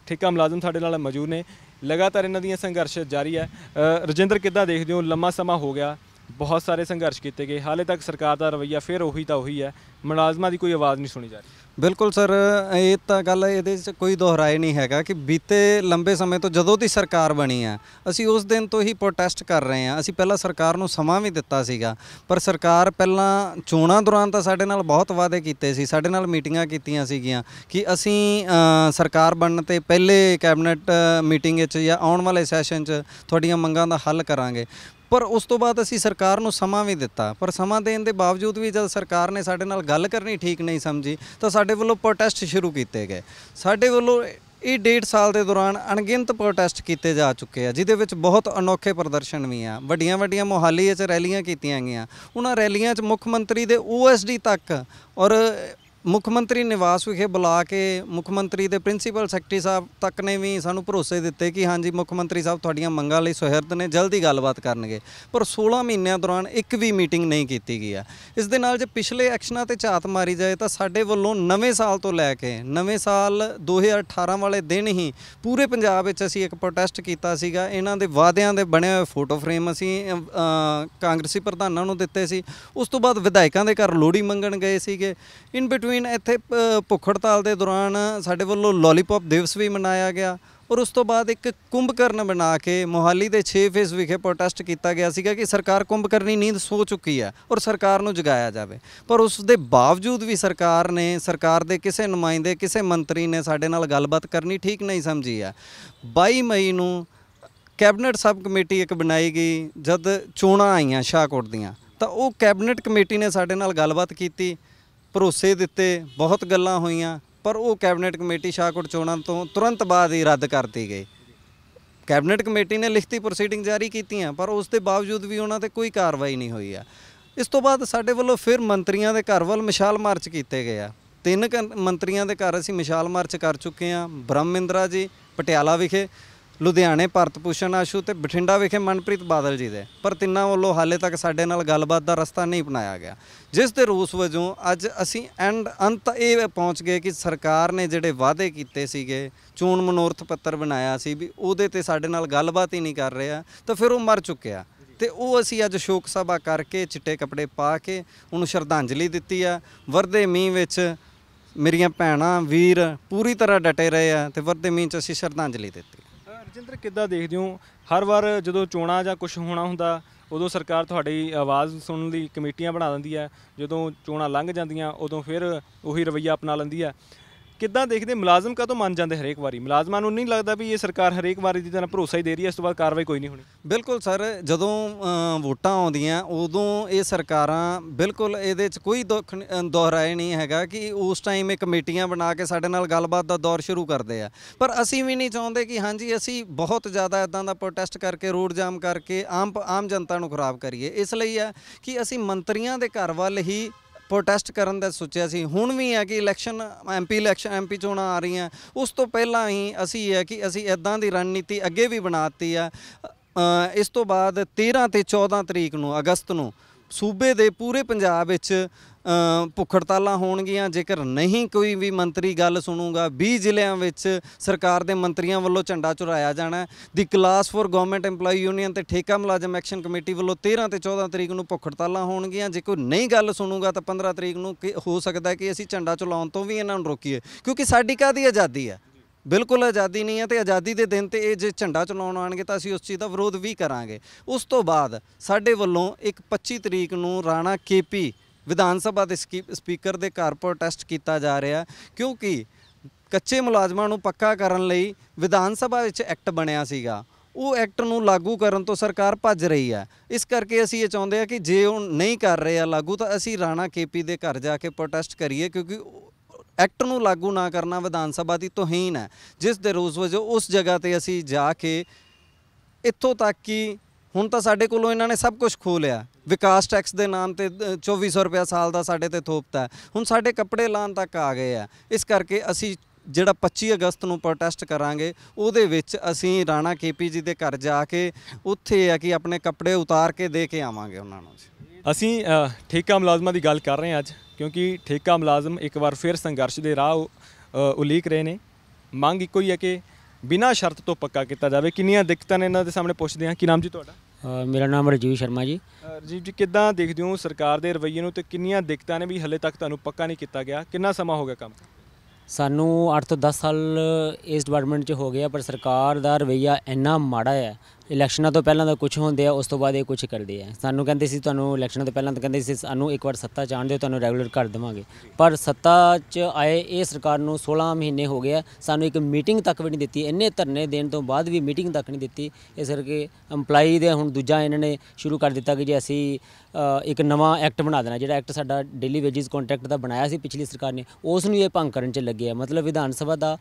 S1: ਠੇਕਾ ਮੁਲਾਜ਼ਮ ਸਾਡੇ ਨਾਲ ਮੌਜੂਦ ਨੇ ਲਗਾਤਾਰ ਇਹਨਾਂ ਦੀਆਂ ਸੰਘਰਸ਼ ਜਾਰੀ ਹੈ ਰਜਿੰਦਰ ਕਿੱਦਾਂ ਦੇਖਦੇ ਹੋ ਲੰਮਾ ਸਮਾਂ ਹੋ ਗਿਆ ਬਹੁਤ ਸਾਰੇ ਸੰਘਰਸ਼ ਕੀਤੇ ਗਏ ਹਾਲੇ ਤੱਕ ਸਰਕਾਰ ਦਾ ਰਵਈਆ ਫਿਰ ਉਹੀ ਤਾਂ ਉਹੀ ਹੈ ਮੁਲਾਜ਼ਮਾਂ ਦੀ ਕੋਈ ਆਵਾਜ਼ ਨਹੀਂ ਸੁਣੀ ਜਾ ਰਹੀ
S3: ਬਿਲਕੁਲ ਸਰ ਇਹ ਤਾਂ ਗੱਲ ਇਹਦੇ ਵਿੱਚ ਕੋਈ ਦੁਹਰਾਏ ਨਹੀਂ ਹੈਗਾ ਕਿ ਬੀਤੇ ਲੰਬੇ ਸਮੇਂ ਤੋਂ ਜਦੋਂ ਦੀ ਸਰਕਾਰ ਬਣੀ ਆ ਅਸੀਂ ਉਸ ਦਿਨ ਤੋਂ ਹੀ ਪ੍ਰੋਟੈਸਟ ਕਰ ਰਹੇ ਆ ਅਸੀਂ ਪਹਿਲਾਂ ਸਰਕਾਰ ਨੂੰ ਸਮਾਂ ਵੀ ਦਿੱਤਾ ਸੀਗਾ ਪਰ ਸਰਕਾਰ ਪਹਿਲਾਂ ਚੋਣਾਂ ਦੌਰਾਨ ਤਾਂ ਸਾਡੇ ਨਾਲ ਬਹੁਤ ਵਾਅਦੇ ਕੀਤੇ ਸੀ ਸਾਡੇ ਨਾਲ ਮੀਟਿੰਗਾਂ ਕੀਤੀਆਂ ਸੀਗੀਆਂ ਕਿ ਅਸੀਂ ਸਰਕਾਰ ਬਣਨ ਤੇ ਪਹਿਲੇ ਕੈਬਨਿਟ ਮੀਟਿੰਗ ਵਿੱਚ ਜਾਂ ਆਉਣ ਵਾਲੇ ਸੈਸ਼ਨ 'ਚ ਤੁਹਾਡੀਆਂ ਮੰਗਾਂ ਦਾ ਹੱਲ ਕਰਾਂਗੇ ਪਰ ਉਸ ਤੋਂ ਬਾਅਦ ਅਸੀਂ ਸਰਕਾਰ ਨੂੰ ਸਮਾਂ ਵੀ ਦਿੱਤਾ ਪਰ ਸਮਾਂ ਦੇਣ ਦੇ ਬਾਵਜੂਦ ਵੀ ਜਦ ਸਰਕਾਰ ਨੇ ਸਾਡੇ ਨਾਲ ਗੱਲ ਕਰਨੀ ਠੀਕ ਨਹੀਂ ਸਮਝੀ ਤਾਂ ਸਾਡੇ ਵੱਲੋਂ ਪ੍ਰੋਟੈਸਟ ਸ਼ੁਰੂ ਕੀਤੇ ਗਏ ਸਾਡੇ ਵੱਲੋਂ ਇਹ ਡੇਢ ਸਾਲ ਦੇ ਦੌਰਾਨ ਅਣਗਿਣਤ ਪ੍ਰੋਟੈਸਟ ਕੀਤੇ ਜਾ ਚੁੱਕੇ ਆ ਜਿਹਦੇ ਵਿੱਚ ਬਹੁਤ ਅਨੋਖੇ ਪ੍ਰਦਰਸ਼ਨ ਵੀ ਆ ਵੱਡੀਆਂ-ਵੱਡੀਆਂ ਮੋਹਾਲੀ 'ਚ ਰੈਲੀਆਂ ਕੀਤੀਆਂ ਗਈਆਂ ਉਹਨਾਂ ਰੈਲੀਆਂ 'ਚ ਮੁੱਖ ਮੰਤਰੀ ਦੇ ਓਐਸਡੀ ਤੱਕ ਔਰ ਮੁੱਖ ਮੰਤਰੀ ਨਿਵਾਸ ਵਿਖੇ ਬੁਲਾ ਕੇ ਮੁੱਖ ਮੰਤਰੀ ਦੇ ਪ੍ਰਿੰਸੀਪਲ ਸੈਕਟਰੀ ਸਾਹਿਬ ਤੱਕ ਨੇ ਵੀ ਸਾਨੂੰ ਭਰੋਸੇ ਦਿੱਤੇ ਕਿ ਹਾਂਜੀ ਮੁੱਖ ਮੰਤਰੀ ਸਾਹਿਬ ਤੁਹਾਡੀਆਂ ਮੰਗਾਂ ਲਈ ਸੁਹਿਰਦ ਨੇ ਜਲਦੀ ਗੱਲਬਾਤ ਕਰਨਗੇ ਪਰ 16 ਮਹੀਨਿਆਂ ਦੌਰਾਨ ਇੱਕ ਵੀ ਮੀਟਿੰਗ ਨਹੀਂ ਕੀਤੀ ਗਈ ਆ ਇਸ ਦੇ ਨਾਲ ਜੇ ਪਿਛਲੇ ਐਕਸ਼ਨਾਂ ਤੇ ਝਾਤ ਮਾਰੀ ਜਾਏ ਤਾਂ ਸਾਡੇ ਵੱਲੋਂ ਨਵੇਂ ਸਾਲ ਤੋਂ ਲੈ ਕੇ ਨਵੇਂ ਸਾਲ 2018 ਵਾਲੇ ਦਿਨ ਹੀ ਪੂਰੇ ਪੰਜਾਬ ਵਿੱਚ ਅਸੀਂ ਇੱਕ ਪ੍ਰੋਟੈਸਟ ਕੀਤਾ ਸੀਗਾ ਇਹਨਾਂ ਦੇ ਵਾਅਦਿਆਂ ਦੇ ਬਣੇ ਹੋਏ ਫੋਟੋ ਫਰੇਮ ਅਸੀਂ ਕਾਂਗਰਸੀ ਪ੍ਰਧਾਨਾਂ ਨੂੰ ਦਿੱਤੇ ਸੀ ਉਸ ਤੋਂ ਬਾਅਦ ਵਿਧਾਇਕਾਂ ਦੇ ਘਰ ਲੋੜੀ ਮੰਗਣ ਗਏ ਸੀਗੇ ਇਨ ਬਿਟਵੀਨ ਦਰਮਿਆਨ ਇੱਥੇ ਭੁਖੜਤਾਲ ਦੇ ਦੌਰਾਨ ਸਾਡੇ ਵੱਲੋਂ ਲੋਲੀਪੌਪ ਦਿਵਸ ਵੀ ਮਨਾਇਆ ਗਿਆ ਔਰ ਉਸ ਤੋਂ ਬਾਅਦ ਇੱਕ ਕੁੰਭਕਰਨ ਬਣਾ ਕੇ ਮੋਹਾਲੀ ਦੇ 6 ਫੇਸ ਵਿਖੇ ਪ੍ਰੋਟੈਸਟ ਕੀਤਾ ਗਿਆ ਸੀਗਾ ਕਿ ਸਰਕਾਰ ਕੁੰਭਕਰਨੀ ਨੀਂਦ ਸੋ ਚੁੱਕੀ ਹੈ ਔਰ ਸਰਕਾਰ ਨੂੰ ਜਗਾਇਆ ਜਾਵੇ ਪਰ ਉਸ ਦੇ ਬਾਵਜੂਦ ਵੀ ਸਰਕਾਰ ਨੇ ਸਰਕਾਰ ਦੇ ਕਿਸੇ ਨੁਮਾਇੰਦੇ ਕਿਸੇ ਮੰਤਰੀ ਨੇ ਸਾਡੇ ਨਾਲ ਗੱਲਬਾਤ ਕਰਨੀ ਠੀਕ ਨਹੀਂ ਸਮਝੀ ਹੈ 22 ਮਈ ਨੂੰ ਕੈਬਨਿਟ ਸਬ ਕਮੇਟੀ ਇੱਕ ਬਣਾਈ ਗਈ ਜਦ ਚੋਣਾਂ ਆਈਆਂ ਸ਼ਾਹਕੋਟ ਦੀਆਂ ਤਾਂ ਉਹ ਕੈਬਨਿਟ ਕਮੇਟੀ ਨੇ ਸਾਡੇ ਨਾਲ ਗੱਲਬਾਤ ਕੀਤੀ ਭਰੋਸੇ ਦਿੱਤੇ ਬਹੁਤ ਗੱਲਾਂ ਹੋਈਆਂ ਪਰ ਉਹ ਕੈਬਨਿਟ ਕਮੇਟੀ ਸ਼ਾਹਕੋਟ ਚੋਣਾਂ ਤੋਂ ਤੁਰੰਤ ਬਾਅਦ ਹੀ ਰੱਦ ਕਰਤੀ ਗਈ ਕੈਬਨਿਟ ਕਮੇਟੀ ਨੇ ਲਿਖਤੀ ਪ੍ਰੋਸੀਡਿੰਗ ਜਾਰੀ ਕੀਤੀਆਂ ਪਰ ਉਸ ਦੇ ਬਾਵਜੂਦ ਵੀ ਉਹਨਾਂ ਤੇ ਕੋਈ ਕਾਰਵਾਈ ਨਹੀਂ ਹੋਈ ਆ ਇਸ ਤੋਂ ਬਾਅਦ ਸਾਡੇ ਵੱਲੋਂ ਫਿਰ ਮੰਤਰੀਆਂ ਦੇ ਘਰ ਵੱਲ ਮਿਸ਼ਾਲ ਮਾਰਚ ਕੀਤੇ ਗਏ ਆ ਤਿੰਨ ਮੰਤਰੀਆਂ ਦੇ ਘਰ ਅਸੀਂ ਮਿਸ਼ਾਲ ਮਾਰਚ ਕਰ ਚੁੱਕੇ ਆ ਬ੍ਰਹਮਿੰਦਰਾ ਜੀ ਪਟਿਆਲਾ ਵਿਖੇ ਲੁਧਿਆਣੇ ਭਾਰਤ ਆਸ਼ੂ ਤੇ ਬਠਿੰਡਾ ਵਿਖੇ ਮਨਪ੍ਰੀਤ ਬਾਦਲ ਜੀ ਦੇ ਪਰ ਤਿੰਨਾਂ ਵੱਲੋਂ ਹਾਲੇ ਤੱਕ ਸਾਡੇ ਨਾਲ ਗੱਲਬਾਤ ਦਾ ਰਸਤਾ ਨਹੀਂ ਬਣਾਇਆ ਗਿਆ ਜਿਸ ਦੇ ਰੂਸ ਵਜੋਂ ਅੱਜ ਅਸੀਂ ਐਂਡ ਅੰਤ ਇਹ ਪਹੁੰਚ ਗਏ ਕਿ ਸਰਕਾਰ ਨੇ ਜਿਹੜੇ ਵਾਅਦੇ ਕੀਤੇ ਸੀਗੇ ਚੋਣ ਮਨੋਰਥ ਪੱਤਰ ਬਣਾਇਆ ਸੀ ਵੀ ਉਹਦੇ ਤੇ ਸਾਡੇ ਨਾਲ ਗੱਲਬਾਤ ਹੀ ਨਹੀਂ ਕਰ ਰਿਹਾ ਤਾਂ ਫਿਰ ਉਹ ਮਰ ਚੁੱਕਿਆ ਤੇ ਉਹ ਅਸੀਂ ਅੱਜ ਸ਼ੋਕ ਸਭਾ ਕਰਕੇ ਚਿੱਟੇ ਕੱਪੜੇ ਪਾ ਕੇ ਉਹਨੂੰ ਸ਼ਰਧਾਂਜਲੀ ਦਿੱਤੀ ਆ ਵਰਦੇ ਮੀਂਹ ਵਿੱਚ ਮੇਰੀਆਂ ਭੈਣਾਂ ਵੀਰ ਪੂਰੀ ਤਰ੍ਹਾਂ ਡਟੇ ਰਹੇ ਆ ਤੇ ਵਰਦੇ ਮੀਂਹ 'ਚ ਅਸੀਂ ਸ਼ਰਧਾਂਜਲੀ ਦਿੱਤੀ
S1: ਰਾਜਿੰਦਰ ਕਿੱਦਾਂ ਦੇਖਦੇ ਹੋ ਹਰ ਵਾਰ ਜਦੋਂ ਚੋਣਾਂ ਜਾਂ ਕੁਝ ਹੋਣਾ ਹੁੰਦਾ ਉਦੋਂ ਸਰਕਾਰ ਤੁਹਾਡੀ ਆਵਾਜ਼ ਸੁਣਨ ਲਈ ਕਮੇਟੀਆਂ ਬਣਾ ਦਿੰਦੀ ਹੈ ਜਦੋਂ ਚੋਣਾਂ ਲੰਘ ਜਾਂਦੀਆਂ ਉਦੋਂ ਫਿਰ ਉਹੀ ਰਵਈਆ ਅਪਣਾ ਲੈਂਦੀ ਹੈ ਕਿੱਦਾਂ ਦੇਖਦੇ ਮੁਲਾਜ਼ਮ ਕਦੋਂ ਮੰਨ ਜਾਂਦੇ ਹਰੇਕ ਵਾਰੀ ਮੁਲਾਜ਼ਮਾਂ ਨੂੰ ਨਹੀਂ ਲੱਗਦਾ ਵੀ ਇਹ ਸਰਕਾਰ ਹਰੇਕ ਵਾਰੀ ਦੀ ਤਰ੍ਹਾਂ ਭਰੋਸਾ ਹੀ ਦੇ ਰਹੀ ਹੈ ਇਸ ਤੋਂ ਬਾਅਦ ਕਾਰਵਾਈ ਕੋਈ ਨਹੀਂ ਹੋਣੀ
S3: ਬਿਲਕੁਲ ਸਰ ਜਦੋਂ ਵੋਟਾਂ ਆਉਂਦੀਆਂ ਉਦੋਂ ਇਹ ਸਰਕਾਰਾਂ ਬਿਲਕੁਲ ਇਹਦੇ 'ਚ ਕੋਈ ਦੁੱਖ ਦੁਹਰਾਏ ਨਹੀਂ ਹੈਗਾ ਕਿ ਉਸ ਟਾਈਮ ਇਹ ਕਮੇਟੀਆਂ ਬਣਾ ਕੇ ਸਾਡੇ ਨਾਲ ਗੱਲਬਾਤ ਦਾ ਦੌਰ ਸ਼ੁਰੂ ਕਰਦੇ ਆ ਪਰ ਅਸੀਂ ਵੀ ਨਹੀਂ ਚਾਹੁੰਦੇ ਕਿ ਹਾਂਜੀ ਅਸੀਂ ਬਹੁਤ ਜ਼ਿਆਦਾ ਇਦਾਂ ਦਾ ਪ੍ਰੋਟੈਸਟ ਕਰਕੇ ਰੋਡ ਜਾਮ ਕਰਕੇ ਆਮ ਆਮ ਜਨਤਾ ਨੂੰ ਖਰਾਬ ਕਰੀਏ ਇਸ ਲਈ ਆ ਕਿ ਅਸੀਂ ਮੰਤਰੀਆਂ ਦੇ ਘਰ ਵੱਲ ਹੀ ਪ੍ਰੋਟੈਸਟ ਕਰਨ ਦਾ ਸੋਚਿਆ ਸੀ ਹੁਣ ਵੀ ਹੈ ਕਿ ਇਲੈਕਸ਼ਨ ਐਮਪੀ ਇਲੈਕਸ਼ਨ ਐਮਪੀ ਚੋਣਾਂ ਆ ਰਹੀਆਂ ਉਸ ਤੋਂ ਪਹਿਲਾਂ ਹੀ ਅਸੀਂ ਹੈ ਕਿ ਅਸੀਂ ਇਦਾਂ ਦੀ ਰਣਨੀਤੀ ਅੱਗੇ ਵੀ ਬਣਾਤੀ ਆ ਇਸ ਤੋਂ ਬਾਅਦ 13 ਤੇ 14 ਤਰੀਕ ਨੂੰ ਅਗਸਤ ਨੂੰ ਸੂਬੇ ਦੇ ਪੂਰੇ ਪੰਜਾਬ ਵਿੱਚ ਭੁੱਖ ਹੜਤਾਲਾਂ ਹੋਣਗੀਆਂ ਜੇਕਰ ਨਹੀਂ ਕੋਈ ਵੀ ਮੰਤਰੀ ਗੱਲ ਸੁਣੂਗਾ 20 ਜ਼ਿਲ੍ਹਿਆਂ ਵਿੱਚ ਸਰਕਾਰ ਦੇ ਮੰਤਰੀਆਂ ਵੱਲੋਂ ਝੰਡਾ ਚੁਰਾਇਆ ਜਾਣਾ ਦੀ class four government EMPLOYE union ਤੇ ਠੇਕਾ ਮੁਲਾਜ਼ਮ ਐਕਸ਼ਨ ਕਮੇਟੀ ਵੱਲੋਂ 13 ਤੇ 14 ਤਰੀਕ ਨੂੰ ਭੁੱਖ ਹੜਤਾਲਾਂ ਹੋਣਗੀਆਂ ਜੇ ਕੋਈ ਨਹੀਂ ਗੱਲ ਸੁਣੂਗਾ ਤਾਂ 15 ਤਰੀਕ ਨੂੰ ਹੋ ਸਕਦਾ ਕਿ ਅਸੀਂ ਝੰਡਾ ਚੁਲਾਉਣ ਤੋਂ ਵੀ ਇਹਨਾਂ ਨੂੰ ਰੋਕੀਏ ਕਿਉਂਕਿ ਸਾਡੀ ਕਾਦੀ ਆਜ਼ਾਦੀ ਹੈ ਬਿਲਕੁਲ ਆਜ਼ਾਦੀ ਨਹੀਂ ਹੈ ਤੇ ਆਜ਼ਾਦੀ ਦੇ ਦਿਨ ਤੇ ਇਹ ਜੇ ਝੰਡਾ ਚਲਾਉਣ ਆਣਗੇ ਤਾਂ ਅਸੀਂ ਉਸ ਚੀਜ਼ ਦਾ ਵਿਰੋਧ ਵੀ ਕਰਾਂਗੇ ਉਸ ਤੋਂ ਬਾਅਦ ਸਾਡੇ ਵੱਲੋਂ ਇੱਕ 25 ਤਰੀਕ ਨੂੰ ਰਾਣਾ ਕੇਪੀ ਵਿਧਾਨ ਸਭਾ ਦੇ ਸਪੀਕਰ ਦੇ ਘਰ ਪ੍ਰੋਟੈਸਟ ਕੀਤਾ ਜਾ ਰਿਹਾ ਕਿਉਂਕਿ ਕੱਚੇ ਮੁਲਾਜ਼ਮਾਂ ਨੂੰ ਪੱਕਾ ਕਰਨ ਲਈ ਵਿਧਾਨ ਸਭਾ ਵਿੱਚ ਐਕਟ ਬਣਿਆ ਸੀਗਾ ਉਹ ਐਕਟ ਨੂੰ ਲਾਗੂ ਕਰਨ ਤੋਂ ਸਰਕਾਰ ਭੱਜ ਰਹੀ ਹੈ ਇਸ ਕਰਕੇ ਅਸੀਂ ਇਹ ਚਾਹੁੰਦੇ ਆ ਕਿ ਜੇ ਉਹ ਨਹੀਂ ਕਰ ਰਹੇ ਆ ਲਾਗੂ ਤਾਂ ਅਸੀਂ ਰਾਣਾ ਕੇਪੀ ਦੇ ਘਰ ਜਾ ਕੇ ਪ੍ਰੋਟੈਸਟ ਕਰੀਏ ਕਿਉਂਕਿ ਐਕਟ ਨੂੰ ਲਾਗੂ ਨਾ ਕਰਨਾ ਵਿਧਾਨ ਸਭਾ ਦੀ ਤੋਹੀਨ ਹੈ ਜਿਸ ਦੇ ਰੋਜ਼ ਵਜੋਂ ਉਸ ਜਗ੍ਹਾ ਤੇ ਅਸੀਂ ਜਾ ਕੇ ਇੱਥੋਂ ਤੱਕ ਕਿ ਹੁਣ ਤਾਂ ਸਾਡੇ ਕੋਲੋਂ ਇਹਨਾਂ ਨੇ ਸਭ ਕੁਝ ਖੋ ਲਿਆ ਵਿਕਾਸ ਟੈਕਸ ਦੇ ਨਾਮ ਤੇ 2400 ਰੁਪਏ ਸਾਲ ਦਾ ਸਾਡੇ ਤੇ ਥੋਪਤਾ ਹੁਣ ਸਾਡੇ ਕੱਪੜੇ ਲਾਣ ਤੱਕ ਆ ਗਏ ਆ ਇਸ ਕਰਕੇ ਅਸੀਂ ਜਿਹੜਾ 25 ਅਗਸਤ ਨੂੰ ਪ੍ਰੋਟੈਸਟ ਕਰਾਂਗੇ ਉਹਦੇ ਵਿੱਚ ਅਸੀਂ ਰਾਣਾ ਕੇਪੀ ਜੀ ਦੇ ਘਰ ਜਾ ਕੇ ਉੱਥੇ ਆ ਕਿ ਆਪਣੇ ਕੱਪੜੇ ਉਤਾਰ ਕੇ ਦੇ ਕੇ ਆਵਾਂਗੇ ਉਹਨਾਂ ਨੂੰ
S1: ਅਸੀਂ ਠੇਕਾ ਮੁਲਾਜ਼ਮਾਂ ਦੀ ਗੱਲ ਕਰ ਰਹੇ ਹਾਂ ਅੱਜ ਕਿਉਂਕਿ ਠੇਕਾ ਮੁਲਾਜ਼ਮ ਇੱਕ ਵਾਰ ਫਿਰ ਸੰਘਰਸ਼ ਦੇ ਰਾਹ ਉਲੀਕ ਰਹੇ ਨੇ ਮੰਗ ਇੱਕੋ ਹੀ ਹੈ ਕਿ ਬਿਨਾਂ ਸ਼ਰਤ ਤੋਂ ਪੱਕਾ ਕੀਤਾ ਜਾਵੇ ਕਿੰਨੀਆਂ ਦਿੱਕਤਾਂ ਨੇ ਇਹਨਾਂ ਦੇ ਸਾਹਮਣੇ ਪੁੱਛਦੇ ਹਾਂ ਕੀ ਨਾਮ ਜੀ
S4: ਤੁਹਾਡਾ ਮੇਰਾ ਨਾਮ ਰਜੀਵ ਸ਼ਰਮਾ ਜੀ
S2: ਰਜੀਵ
S1: ਜੀ ਕਿੱਦਾਂ ਦੇਖਦੇ ਹੋ ਸਰਕਾਰ ਦੇ ਰਵੱਈਏ ਨੂੰ ਤੇ ਕਿੰਨੀਆਂ ਦਿੱਕਤਾਂ ਨੇ ਵੀ ਹਲੇ ਤੱਕ ਤੁਹਾਨੂੰ ਪੱਕਾ ਨਹੀਂ ਕੀਤਾ ਗਿਆ ਕਿੰਨਾ ਸਮਾਂ ਹੋ ਗਿਆ ਕੰਮ
S4: ਸਾਨੂੰ 8 ਤੋਂ 10 ਸਾਲ ਇਸ ਡਿਪਾਰਟਮੈਂਟ 'ਚ ਹੋ ਗਿਆ ਪਰ ਸਰਕਾਰ ਦਾ ਰਵੱਈਆ ਇੰਨਾ ਮਾੜਾ ਹੈ ਇਲੈਕਸ਼ਨਾਂ ਤੋਂ ਪਹਿਲਾਂ ਦਾ ਕੁਝ ਹੁੰਦੇ ਆ ਉਸ ਤੋਂ ਬਾਅਦ ਇਹ ਕੁਝ ਕਰਦੇ ਆ ਸਾਨੂੰ ਕਹਿੰਦੇ ਸੀ ਤੁਹਾਨੂੰ ਇਲੈਕਸ਼ਨਾਂ ਤੋਂ ਪਹਿਲਾਂ ਤਾਂ ਕਹਿੰਦੇ ਸੀ ਸਾਨੂੰ ਇੱਕ ਵਾਰ ਸੱਤਾ ਚਾਣ ਦਿਓ ਤੁਹਾਨੂੰ ਰੈਗੂਲਰ ਕਰ ਦੇਵਾਂਗੇ ਪਰ ਸੱਤਾ 'ਚ ਆਏ ਇਹ ਸਰਕਾਰ ਨੂੰ 16 ਮਹੀਨੇ ਹੋ ਗਏ ਆ ਸਾਨੂੰ ਇੱਕ ਮੀਟਿੰਗ ਤੱਕ ਵੀ ਨਹੀਂ ਦਿੱਤੀ ਇੰਨੇ ਧਰਨੇ ਦੇਣ ਤੋਂ ਬਾਅਦ ਵੀ ਮੀਟਿੰਗ ਤੱਕ ਨਹੀਂ ਦਿੱਤੀ ਇਸ ਕਰਕੇ ਐਮਪਲਾਈ ਦੇ ਹੁਣ ਦੂਜਾ ਇਹਨਾਂ ਨੇ ਸ਼ੁਰੂ ਕਰ ਦਿੱਤਾ ਕਿ ਜੇ ਅਸੀਂ ਇੱਕ ਨਵਾਂ ਐਕਟ ਬਣਾ ਦੇਣਾ ਜਿਹੜਾ ਐਕਟ ਸਾਡਾ ਡੇਲੀ ਵੇਜਸ ਕੰਟਰੈਕਟ ਦਾ ਬਣਾਇਆ ਸੀ ਪਿਛਲੀ ਸਰਕਾਰ ਨੇ ਉਸ ਨੂੰ ਇਹ ਭੰਗ ਕਰਨ 'ਚ ਲੱਗੇ ਆ ਮਤਲਬ ਵਿਧਾਨ ਸਭਾ ਦਾ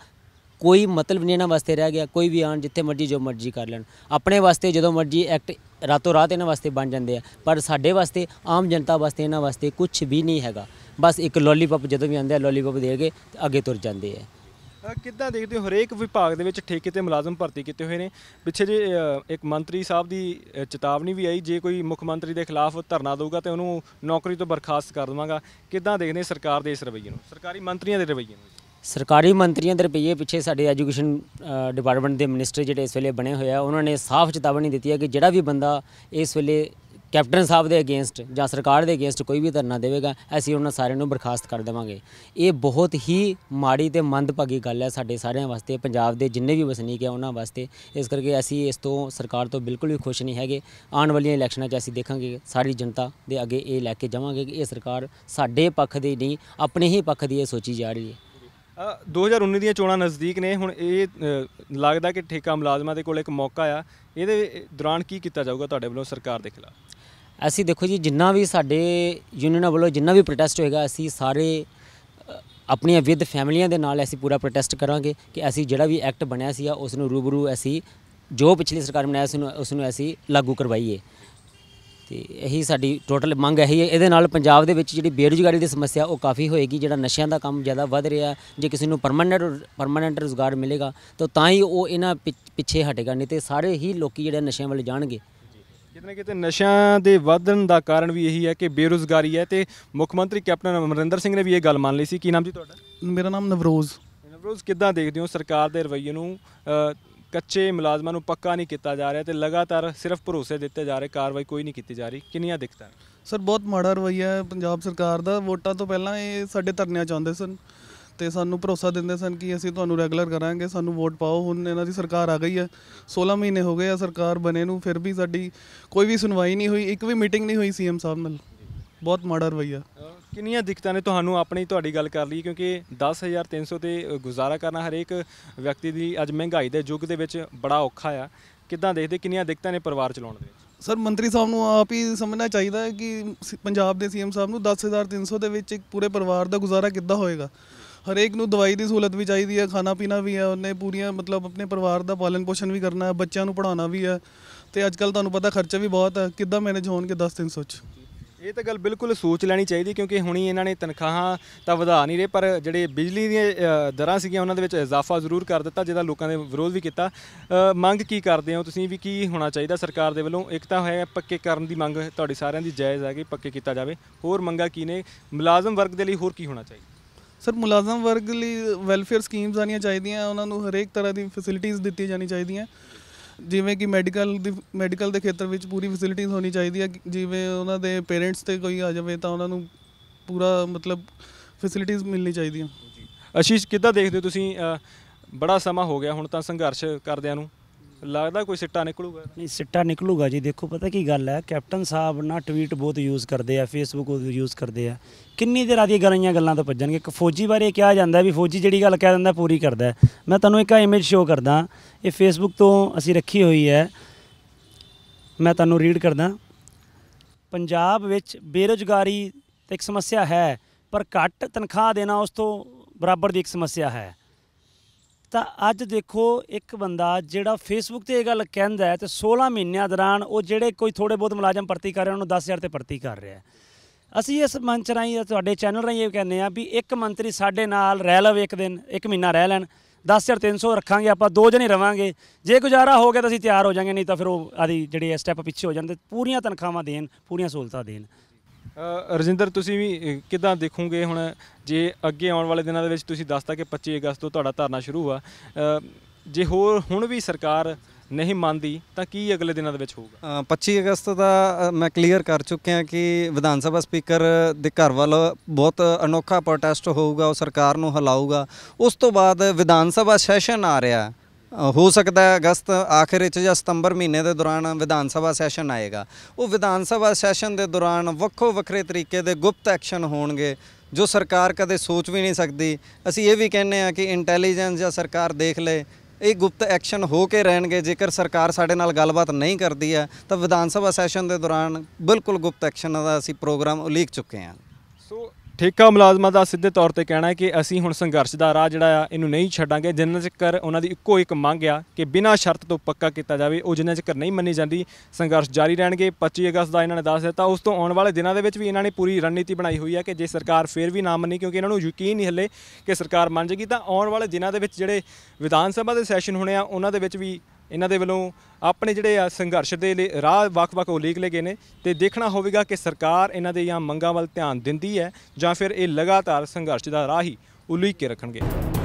S4: ਕੋਈ ਮਤਲਬ ਨਹੀਂ ਇਹਨਾਂ ਵਾਸਤੇ ਰਹਿ ਗਿਆ ਕੋਈ ਵੀ ਆਣ ਜਿੱਥੇ ਮਰਜ਼ੀ ਜੋ ਮਰਜ਼ੀ ਕਰ ਲੈਣ ਆਪਣੇ ਵਾਸਤੇ ਜਦੋਂ ਮਰਜ਼ੀ ਐਕਟ ਰਾਤੋਂ ਰਾਤ ਇਹਨਾਂ ਵਾਸਤੇ ਬਣ ਜਾਂਦੇ ਆ ਪਰ ਸਾਡੇ ਵਾਸਤੇ ਆਮ ਜਨਤਾ ਵਾਸਤੇ ਇਹਨਾਂ ਵਾਸਤੇ ਕੁਝ ਵੀ ਨਹੀਂ ਹੈਗਾ ਬਸ ਇੱਕ ਲੋਲੀਪੌਪ ਜਦੋਂ ਵੀ ਆਂਦੇ ਆ ਲੋਲੀਪੌਪ ਦੇ ਕੇ ਅੱਗੇ ਤੁਰ ਜਾਂਦੇ ਆ
S1: ਕਿੱਦਾਂ ਦੇਖਦੇ ਹੋ ਹਰੇਕ ਵਿਭਾਗ ਦੇ ਵਿੱਚ ਠੇਕੇ ਤੇ ਮੁਲਾਜ਼ਮ ਭਰਤੀ ਕੀਤੇ ਹੋਏ ਨੇ ਪਿੱਛੇ ਜੇ ਇੱਕ ਮੰਤਰੀ ਸਾਹਿਬ ਦੀ ਚੇਤਾਵਨੀ ਵੀ ਆਈ ਜੇ ਕੋਈ ਮੁੱਖ ਮੰਤਰੀ ਦੇ ਖਿਲਾਫ ਧਰਨਾ ਦੇਊਗਾ ਤੇ ਉਹਨੂੰ ਨੌਕਰੀ ਤੋਂ ਬਰਖਾਸਤ ਕਰ ਦੇਵਾਂਗਾ ਕਿੱਦਾਂ ਦੇਖਦੇ ਸਰਕਾਰ ਦੇ ਇਸ ਰਵੱਈਏ ਨੂੰ ਸਰਕਾਰੀ ਮੰਤਰੀਆਂ ਦੇ ਰਵੱਈਏ ਨੂੰ
S4: ਸਰਕਾਰੀ ਮੰਤਰੀਆਂ ਦੇ ਰੁਪਈਏ ਪਿੱਛੇ ਸਾਡੇ ਐਜੂਕੇਸ਼ਨ ਡਿਪਾਰਟਮੈਂਟ ਦੇ ਮਿਨਿਸਟਰ ਜਿਹੜੇ ਇਸ ਵੇਲੇ ਬਣੇ ਹੋਏ ਆ ਉਹਨਾਂ ਨੇ ਸਾਫ਼ ਚੇਤਾਵਨੀ ਦਿੱਤੀ ਹੈ ਕਿ ਜਿਹੜਾ ਵੀ ਬੰਦਾ ਇਸ ਵੇਲੇ ਕੈਪਟਨ ਸਾਹਿਬ ਦੇ ਅਗੇਂਸਟ ਜਾਂ ਸਰਕਾਰ ਦੇ ਅਗੇਂਸਟ ਕੋਈ ਵੀ ਧਰਨਾ ਦੇਵੇਗਾ ਅਸੀਂ ਉਹਨਾਂ ਸਾਰਿਆਂ ਨੂੰ ਬਰਖਾਸਤ ਕਰ ਦੇਵਾਂਗੇ ਇਹ ਬਹੁਤ ਹੀ ਮਾੜੀ ਤੇ ਮੰਦਭਾਗੀ ਗੱਲ ਹੈ ਸਾਡੇ ਸਾਰਿਆਂ ਵਾਸਤੇ ਪੰਜਾਬ ਦੇ ਜਿੰਨੇ ਵੀ ਵਸਨੀਕ ਹੈ ਉਹਨਾਂ ਵਾਸਤੇ ਇਸ ਕਰਕੇ ਅਸੀਂ ਇਸ ਤੋਂ ਸਰਕਾਰ ਤੋਂ ਬਿਲਕੁਲ ਵੀ ਖੁਸ਼ ਨਹੀਂ ਹੈਗੇ ਆਉਣ ਵਾਲੀਆਂ ਇਲੈਕਸ਼ਨਾਂ 'ਚ ਅਸੀਂ ਦੇਖਾਂਗੇ ਸਾਰੀ ਜਨਤਾ ਦੇ ਅੱਗੇ ਇਹ ਲੈ ਕੇ ਜਾਵਾਂਗੇ ਕਿ ਇਹ ਸਰਕਾਰ ਸਾਡੇ ਪੱਖ ਦੀ ਨਹੀਂ ਆਪਣੇ ਹੀ ਪੱਖ ਦੀ ਇਹ ਸੋਚੀ ਜਾ ਰਹੀ ਹੈ 2019 ਦੀਆਂ ਚੋਣਾਂ ਨਜ਼ਦੀਕ ਨੇ ਹੁਣ ਇਹ ਲੱਗਦਾ ਕਿ
S1: ਠੇਕਾ ਮੁਲਾਜ਼ਮਾਂ ਦੇ ਕੋਲ ਇੱਕ ਮੌਕਾ ਆ ਇਹਦੇ ਦੌਰਾਨ ਕੀ ਕੀਤਾ ਜਾਊਗਾ ਤੁਹਾਡੇ ਵੱਲੋਂ ਸਰਕਾਰ ਦੇ ਖਿਲਾਫ
S4: ਅਸੀਂ ਦੇਖੋ ਜੀ ਜਿੰਨਾ ਵੀ ਸਾਡੇ ਯੂਨੀਅਨਾਂ ਵੱਲੋਂ ਜਿੰਨਾ ਵੀ ਪ੍ਰੋਟੈਸਟ ਹੋਏਗਾ ਅਸੀਂ ਸਾਰੇ ਆਪਣੀਆਂ ਵਿਦ ਫੈਮਲੀਆਂ ਦੇ ਨਾਲ ਅਸੀਂ ਪੂਰਾ ਪ੍ਰੋਟੈਸਟ ਕਰਾਂਗੇ ਕਿ ਅਸੀਂ ਜਿਹੜਾ ਵੀ ਐਕਟ ਬਣਿਆ ਸੀ ਉਸ ਨੂੰ ਰੂਬਰੂ ਅਸੀਂ ਜੋ ਪਿਛਲੀ ਸਰਕਾਰ ਬਣਾਇਆ ਸੀ ਉਸ ਨੂੰ ਅਸੀਂ ਲਾਗੂ ਕਰਵਾਈਏ ਤੇ ਇਹੀ ਸਾਡੀ ਟੋਟਲ ਮੰਗ ਇਹੀ ਹੈ ਇਹਦੇ ਨਾਲ ਪੰਜਾਬ ਦੇ ਵਿੱਚ ਜਿਹੜੀ ਬੇਰੁਜ਼ਗਾਰੀ ਦੀ ਸਮੱਸਿਆ ਉਹ ਕਾਫੀ ਹੋਏਗੀ ਜਿਹੜਾ ਨਸ਼ਿਆਂ ਦਾ ਕੰਮ ਜ਼ਿਆਦਾ ਵੱਧ ਰਿਹਾ ਜੇ ਕਿਸੇ ਨੂੰ ਪਰਮਨੈਂਟ ਪਰਮਨੈਂਟ ਰੋਜ਼ਗਾਰ ਮਿਲੇਗਾ ਤਾਂ ਤਾਂ ਹੀ ਉਹ ਇਹਨਾਂ ਪਿੱਛੇ ਹਟੇਗਾ ਨਹੀਂ ਤੇ ਸਾਰੇ ਹੀ ਲੋਕੀ ਜਿਹੜੇ ਨਸ਼ਿਆਂ ਵੱਲ ਜਾਣਗੇ
S1: ਕਿਤੇ ਕਿਤੇ ਨਸ਼ਿਆਂ ਦੇ ਵਧਣ ਦਾ ਕਾਰਨ ਵੀ ਇਹੀ ਹੈ ਕਿ ਬੇਰੋਜ਼ਗਾਰੀ ਹੈ ਤੇ ਮੁੱਖ ਮੰਤਰੀ ਕੈਪਟਨ ਅਮਰਿੰਦਰ ਸਿੰਘ ਨੇ ਵੀ ਇਹ ਗੱਲ ਮੰਨ ਲਈ ਸੀ ਕੀ
S5: ਨਾਮ ਜੀ ਤੁਹਾਡਾ ਮੇਰਾ ਨਾਮ ਨਵਰੋਜ਼
S1: ਨਵਰੋਜ਼ ਕਿੱਦਾਂ ਦੇਖਦੇ ਹੋ ਸਰਕਾਰ ਦੇ ਰਵੱਈਏ ਨੂੰ ਕੱਚੇ ਮੁਲਾਜ਼ਮਾਂ ਨੂੰ ਪੱਕਾ ਨਹੀਂ ਕੀਤਾ ਜਾ ਰਿਹਾ ਤੇ ਲਗਾਤਾਰ ਸਿਰਫ ਭਰੋਸੇ ਦਿੱਤੇ ਜਾ ਰਹੇ ਕਾਰਵਾਈ ਕੋਈ ਨਹੀਂ ਕੀਤੀ ਜਾ ਰਹੀ
S5: ਕਿੰਨੀਆਂ ਦਿੱਕਤਾਂ ਸਰ ਬਹੁਤ ਮਾੜਾ ਰਵਈਆ ਹੈ ਪੰਜਾਬ ਸਰਕਾਰ ਦਾ ਵੋਟਾਂ ਤੋਂ ਪਹਿਲਾਂ ਇਹ ਸਾਡੇ ਧਰਨਿਆਂ ਚਾਹੁੰਦੇ ਸਨ ਤੇ ਸਾਨੂੰ ਭਰੋਸਾ ਦਿੰਦੇ ਸਨ ਕਿ ਅਸੀਂ ਤੁਹਾਨੂੰ ਰੈਗੂਲਰ ਕਰਾਂਗੇ ਸਾਨੂੰ ਵੋਟ ਪਾਓ ਹੁਣ ਇਹਨਾਂ ਦੀ ਸਰਕਾਰ ਆ ਗਈ ਹੈ 16 ਮਹੀਨੇ ਹੋ ਗਏ ਆ ਸਰਕਾਰ ਬਣੇ ਨੂੰ ਫਿਰ ਵੀ ਸਾਡੀ ਕੋਈ ਵੀ ਸੁਣਵਾਈ ਨਹੀਂ ਹੋਈ ਇੱਕ ਵੀ ਮੀਟਿੰਗ ਨਹੀਂ ਹੋਈ ਸੀਐਮ ਸਾਹਿਬ ਨਾਲ ਬਹੁਤ ਮਾੜਾ ਰਵਈਆ
S1: ਕਿੰਨੀਆਂ ਦਿੱਕਤਾਂ ਨੇ ਤੁਹਾਨੂੰ ਆਪਣੀ ਤੁਹਾਡੀ ਗੱਲ ਕਰ ਲਈ ਕਿਉਂਕਿ 10300 ਤੇ ਗੁਜ਼ਾਰਾ ਕਰਨਾ ਹਰੇਕ ਵਿਅਕਤੀ ਦੀ ਅੱਜ ਮਹਿੰਗਾਈ ਦੇ ਯੁੱਗ ਦੇ ਵਿੱਚ ਬੜਾ ਔਖਾ ਆ ਕਿੱਦਾਂ ਦੇਖਦੇ ਕਿੰਨੀਆਂ ਦਿੱਕਤਾਂ ਨੇ ਪਰਿਵਾਰ ਚਲਾਉਣ ਦੇ
S5: ਵਿੱਚ ਸਰ ਮੰਤਰੀ ਸਾਹਿਬ ਨੂੰ ਆਪ ਹੀ ਸਮਝਣਾ ਚਾਹੀਦਾ ਹੈ ਕਿ ਪੰਜਾਬ ਦੇ ਸੀਐਮ ਸਾਹਿਬ ਨੂੰ 10300 ਦੇ ਵਿੱਚ ਇੱਕ ਪੂਰੇ ਪਰਿਵਾਰ ਦਾ ਗੁਜ਼ਾਰਾ ਕਿੱਦਾਂ ਹੋਏਗਾ ਹਰੇਕ ਨੂੰ ਦਵਾਈ ਦੀ ਸਹੂਲਤ ਵੀ ਚਾਹੀਦੀ ਹੈ ਖਾਣਾ ਪੀਣਾ ਵੀ ਹੈ ਉਹਨੇ ਪੂਰੀਆਂ ਮਤਲਬ ਆਪਣੇ ਪਰਿਵਾਰ ਦਾ ਪਾਲਣ ਪੋਸ਼ਣ ਵੀ ਕਰਨਾ ਹੈ ਬੱਚਿਆਂ ਨੂੰ ਪੜਾਉਣਾ ਵੀ ਹੈ ਤੇ ਅੱਜ ਕੱਲ ਤੁਹਾਨੂੰ ਪਤਾ ਖਰਚਾ ਵੀ ਬਹੁਤ ਹੈ ਕਿੱਦਾਂ ਮੈਨੇਜ ਹੋਣਗੇ 10300 ਚ
S1: ਇਹ ਤਾਂ ਗੱਲ ਬਿਲਕੁਲ ਸੋਚ ਲੈਣੀ ਚਾਹੀਦੀ ਕਿਉਂਕਿ ਹੁਣੀ ਇਹਨਾਂ ਨੇ ਤਨਖਾਹਾਂ ਤਾਂ ਵਧਾ ਨਹੀਂ ਰਹੇ ਪਰ ਜਿਹੜੇ ਬਿਜਲੀ ਦੀਆਂ ਦਰਾਂ ਸੀਗੀਆਂ ਉਹਨਾਂ ਦੇ ਵਿੱਚ ਇਜ਼ਾਫਾ ਜ਼ਰੂਰ ਕਰ ਦਿੱਤਾ ਜਿਹਦਾ ਲੋਕਾਂ ਨੇ ਵਿਰੋਧ ਵੀ ਕੀਤਾ ਮੰਗ ਕੀ ਕਰਦੇ ਹੋ ਤੁਸੀਂ ਵੀ ਕੀ ਹੋਣਾ ਚਾਹੀਦਾ ਸਰਕਾਰ ਦੇ ਵੱਲੋਂ ਇੱਕ ਤਾਂ ਹੈ ਪੱਕੇ ਕਰਨ ਦੀ ਮੰਗ ਤੁਹਾਡੀ ਸਾਰਿਆਂ ਦੀ ਜਾਇਜ਼ ਹੈ ਕਿ ਪੱਕੇ ਕੀਤਾ ਜਾਵੇ ਹੋਰ ਮੰਗਾ ਕੀ ਨੇ ਮੁਲਾਜ਼ਮ ਵਰਗ ਦੇ ਲਈ ਹੋਰ ਕੀ ਹੋਣਾ ਚਾਹੀਦਾ
S5: ਸਰ ਮੁਲਾਜ਼ਮ ਵਰਗ ਲਈ ਵੈਲਫੇਅਰ ਸਕੀਮਸ ਆਣੀਆਂ ਚਾਹੀਦੀਆਂ ਉਹਨਾਂ ਨੂੰ ਹਰੇਕ ਤਰ੍ਹਾਂ ਦੀ ਫੈਸਿਲਿਟੀਆਂ ਦਿੱਤੀਆਂ ਜਾਣੀਆਂ ਚਾਹੀਦੀਆਂ ਜਿਵੇਂ ਕਿ ਮੈਡੀਕਲ ਦੀ ਮੈਡੀਕਲ ਦੇ ਖੇਤਰ ਵਿੱਚ ਪੂਰੀ ਫੈਸਿਲਿਟੀਜ਼ ਹੋਣੀ ਚਾਹੀਦੀ ਹੈ ਜਿਵੇਂ ਉਹਨਾਂ ਦੇ ਪੇਰੈਂਟਸ ਤੇ ਕੋਈ ਆ ਜਾਵੇ ਤਾਂ ਉਹਨਾਂ ਨੂੰ ਪੂਰਾ ਮਤਲਬ ਫੈਸਿਲਿਟੀਜ਼ ਮਿਲਣੀ ਚਾਹੀਦੀਆਂ ਅਸ਼ੀਸ਼ ਕਿੱਦਾਂ ਦੇਖਦੇ ਹੋ ਤੁਸੀਂ ਬੜਾ ਸਮਾਂ ਹੋ ਗਿਆ ਹੁਣ ਤਾਂ ਸੰਘਰਸ਼ ਕਰਦਿਆਂ
S2: ਨੂੰ ਲੱਗਦਾ ਕੋਈ ਸਿੱਟਾ ਨਿਕਲੂਗਾ ਨਹੀਂ ਸਿੱਟਾ ਨਿਕਲੂਗਾ ਜੀ ਦੇਖੋ ਪਤਾ ਕੀ ਗੱਲ ਹੈ ਕੈਪਟਨ ਸਾਹਿਬ ਨਾ ਟਵੀਟ ਬਹੁਤ ਯੂਜ਼ ਕਰਦੇ ਆ ਫੇਸਬੁੱਕ ਯੂਜ਼ ਕਰਦੇ ਆ ਕਿੰਨੀ ਦੇਰ ਆਦੀ ਗਰਾਈਆਂ ਗੱਲਾਂ ਤੋਂ ਭੱਜਣਗੇ ਇੱਕ ਫੌਜੀ ਬਾਰੇ ਕਿਹਾ ਜਾਂਦਾ ਵੀ ਫੌਜੀ ਜਿਹੜੀ ਗੱਲ ਕਹਿ ਦਿੰਦਾ ਪੂਰੀ ਕਰਦਾ ਮੈਂ ਤੁਹਾਨੂੰ ਇੱਕ ਇਮੇਜ ਸ਼ੋ ਕਰਦਾ ਇਹ ਫੇਸਬੁੱਕ ਤੋਂ ਅਸੀਂ ਰੱਖੀ ਹੋਈ ਹੈ ਮੈਂ ਤੁਹਾਨੂੰ ਰੀਡ ਕਰਦਾ ਪੰਜਾਬ ਵਿੱਚ ਬੇਰੋਜ਼ਗਾਰੀ ਇੱਕ ਸਮੱਸਿਆ ਹੈ ਪਰ ਘੱਟ ਤਨਖਾਹ ਦੇਣਾ ਉਸ ਤੋਂ ਬਰਾਬਰ ਦੀ ਇੱਕ ਸਮੱਸਿਆ ਹੈ ਤਾਂ ਅੱਜ ਦੇਖੋ ਇੱਕ ਬੰਦਾ ਜਿਹੜਾ ਫੇਸਬੁੱਕ ਤੇ ਇਹ ਗੱਲ ਕਹਿੰਦਾ ਤੇ 16 ਮਹੀਨਿਆਂ ਦੌਰਾਨ ਉਹ ਜਿਹੜੇ ਕੋਈ ਥੋੜੇ ਬਹੁਤ ਮੁਲਾਜ਼ਮ ਭਰਤੀ ਕਰ ਰਹੇ ਉਹਨਾਂ ਨੂੰ 10000 ਤੇ ਭਰਤੀ ਕਰ ਰਿਹਾ ਅਸੀਂ ਇਸ ਮੰਚ ਰਾਹੀਂ ਤੁਹਾਡੇ ਚੈਨਲ ਰਾਹੀਂ ਇਹ ਕਹਿੰਦੇ ਆ ਵੀ ਇੱਕ ਮੰਤਰੀ ਸਾਡੇ ਨਾਲ ਰਹਿ ਲਵੇ ਇੱਕ ਦਿਨ ਇੱਕ ਮਹੀਨਾ ਰਹਿ ਲੈਣ 10300 ਰੱਖਾਂਗੇ ਆਪਾਂ ਦੋ ਜਣੇ ਰਵਾਂਗੇ ਜੇ ਗੁਜ਼ਾਰਾ ਹੋ ਗਿਆ ਤਾਂ ਅਸੀਂ ਤਿਆਰ ਹੋ ਜਾਾਂਗੇ ਨਹੀਂ ਤਾਂ ਫਿਰ ਉਹ ਆਦੀ ਜਿਹੜੇ ਸਟੈਪ ਪਿੱਛੇ ਹੋ ਜਾਂਦੇ ਪੂਰੀਆਂ ਤਨਖਾਹਾਂ ਦੇਣ ਪੂਰੀਆਂ ਸਹੂਲਤਾਂ ਦੇਣ ਰਜਿੰਦਰ ਤੁਸੀਂ ਵੀ ਕਿਦਾਂ ਦੇਖੋਗੇ ਹੁਣ ਜੇ ਅੱਗੇ
S1: ਆਉਣ ਵਾਲੇ ਦਿਨਾਂ ਦੇ ਵਿੱਚ ਤੁਸੀਂ ਦੱਸਤਾ ਕਿ 25 ਅਗਸਤ ਤੋਂ ਤੁਹਾਡਾ ਧਰਨਾ ਸ਼ੁਰੂ ਹੋਆ ਜੇ ਹੋਰ ਹੁਣ ਵੀ ਸਰਕਾਰ ਨਹੀਂ ਮੰਨਦੀ ਤਾਂ ਕੀ ਅਗਲੇ ਦਿਨਾਂ ਦੇ ਵਿੱਚ
S3: ਹੋਊਗਾ 25 ਅਗਸਤ ਦਾ ਮੈਂ ਕਲੀਅਰ ਕਰ ਚੁੱਕਿਆ ਕਿ ਵਿਧਾਨ ਸਭਾ ਸਪੀਕਰ ਦੇ ਘਰ ਵੱਲ ਬਹੁਤ ਅਨੋਖਾ ਪ੍ਰੋਟੈਸਟ ਹੋਊਗਾ ਉਹ ਸਰਕਾਰ ਨੂੰ ਹਲਾਊਗਾ ਉਸ ਤੋਂ ਬਾਅਦ ਵਿਧਾਨ ਸਭਾ ਸੈਸ਼ਨ ਆ ਰਿਹਾ ਹੋ ਸਕਦਾ ਹੈ ਅਗਸਤ ਆਖਿਰ ਵਿੱਚ ਜਾਂ ਸਤੰਬਰ ਮਹੀਨੇ ਦੇ ਦੌਰਾਨ ਵਿਧਾਨ ਸਭਾ ਸੈਸ਼ਨ ਆਏਗਾ ਉਹ ਵਿਧਾਨ ਸਭਾ ਸੈਸ਼ਨ ਦੇ ਦੌਰਾਨ ਵੱਖੋ ਵੱਖਰੇ ਤਰੀਕੇ ਦੇ ਗੁਪਤ ਐਕਸ਼ਨ ਹੋਣਗੇ ਜੋ ਸਰਕਾਰ ਕਦੇ ਸੋਚ ਵੀ ਨਹੀਂ ਸਕਦੀ ਅਸੀਂ ਇਹ ਵੀ ਕਹਿੰਦੇ ਆ ਕਿ ਇੰਟੈਲੀਜੈਂਸ ਜਾਂ ਸਰਕਾਰ ਦੇਖ ਲੇ ਇਹ ਗੁਪਤ ਐਕਸ਼ਨ ਹੋ ਕੇ ਰਹਿਣਗੇ ਜੇਕਰ ਸਰਕਾਰ ਸਾਡੇ ਨਾਲ ਗੱਲਬਾਤ ਨਹੀਂ ਕਰਦੀ ਹੈ ਤਾਂ ਵਿਧਾਨ ਸਭਾ ਸੈਸ਼ਨ ਦੇ ਦੌਰਾਨ ਬਿਲਕੁਲ ਗੁਪਤ ਐਕਸ਼ਨ ਦਾ ਅਸੀਂ ਪ੍ਰੋਗਰਾਮ ਉਲੀਕ ਚੁੱਕੇ ਹਾਂ ਸੋ ਠੇਕਾ ਮੁਲਾਜ਼ਮਾਂ ਦਾ ਸਿੱਧੇ ਤੌਰ ਤੇ ਕਹਿਣਾ
S1: ਹੈ ਕਿ ਅਸੀਂ ਹੁਣ ਸੰਘਰਸ਼ ਦਾ ਰਾਹ ਜਿਹੜਾ ਆ ਇਹਨੂੰ ਨਹੀਂ ਛੱਡਾਂਗੇ ਜਿੰਨਾ ਚਿਰ ਉਹਨਾਂ ਦੀ ਇੱਕੋ ਇੱਕ ਮੰਗ ਆ ਕਿ ਬਿਨਾਂ ਸ਼ਰਤ ਤੋਂ ਪੱਕਾ ਕੀਤਾ ਜਾਵੇ ਉਹ ਜਿੰਨਾ ਚਿਰ ਨਹੀਂ ਮੰਨੀ ਜਾਂਦੀ ਸੰਘਰਸ਼ ਜਾਰੀ ਰਹਿਣਗੇ 25 ਅਗਸਤ ਦਾ ਇਹਨਾਂ ਨੇ ਦੱਸ ਦਿੱਤਾ ਉਸ ਤੋਂ ਆਉਣ ਵਾਲੇ ਦਿਨਾਂ ਦੇ ਵਿੱਚ ਵੀ ਇਹਨਾਂ ਨੇ ਪੂਰੀ ਰਣਨੀਤੀ ਬਣਾਈ ਹੋਈ ਹੈ ਕਿ ਜੇ ਸਰਕਾਰ ਫੇਰ ਵੀ ਨਾ ਮੰਨੀ ਕਿਉਂਕਿ ਇਹਨਾਂ ਨੂੰ ਯਕੀਨ ਨਹੀਂ ਹੱਲੇ ਕਿ ਸਰਕਾਰ ਮੰਨ ਜੇਗੀ ਤਾਂ ਆਉਣ ਵਾਲੇ ਦਿਨਾਂ ਦੇ ਵਿੱਚ ਜਿਹੜੇ ਵਿਧਾਨ ਸਭਾ ਦੇ ਸੈਸ਼ਨ ਹੋਣੇ ਆ ਉਹਨਾਂ ਦੇ ਵਿੱਚ ਵੀ ਇਹਨਾਂ ਦੇ ਵੱਲੋਂ ਆਪਣੇ ਜਿਹੜੇ ਆ ਸੰਘਰਸ਼ ਦੇ ਲਈ ਰਾਹ ਵੱਖ-ਵੱਖ ਲੇ ਗਏ ਨੇ ਤੇ ਦੇਖਣਾ ਹੋਵੇਗਾ ਕਿ ਸਰਕਾਰ ਇਹਨਾਂ ਦੇ ਜਾਂ ਮੰਗਾਂ ਵੱਲ ਧਿਆਨ ਦਿੰਦੀ ਹੈ ਜਾਂ ਫਿਰ ਇਹ ਲਗਾਤਾਰ ਸੰਘਰਸ਼ ਦਾ ਰਾਹ ਹੀ ਉਲੀਕ ਕੇ ਰੱਖਣਗੇ